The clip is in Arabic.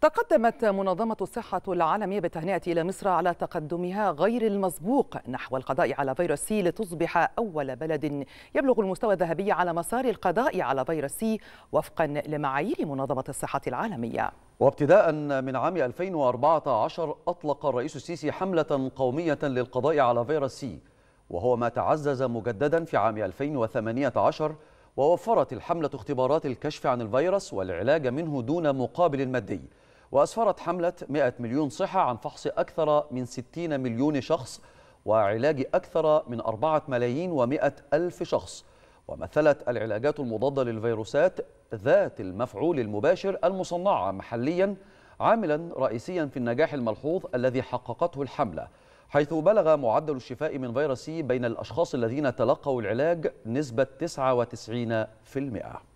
تقدمت منظمة الصحة العالمية بالتهنئة إلى مصر على تقدمها غير المسبوق نحو القضاء على فيروس سي لتصبح أول بلد يبلغ المستوى الذهبي على مسار القضاء على فيروس سي وفقا لمعايير منظمة الصحة العالمية وابتداء من عام 2014 أطلق الرئيس السيسي حملة قومية للقضاء على فيروس سي وهو ما تعزز مجددا في عام 2018 ووفرت الحملة اختبارات الكشف عن الفيروس والعلاج منه دون مقابل مادي وأسفرت حملة 100 مليون صحة عن فحص أكثر من 60 مليون شخص وعلاج أكثر من 4 ملايين و100 ألف شخص ومثلت العلاجات المضادة للفيروسات ذات المفعول المباشر المصنعة محليا عاملا رئيسيا في النجاح الملحوظ الذي حققته الحملة حيث بلغ معدل الشفاء من فيروس سي بين الأشخاص الذين تلقوا العلاج نسبة 99%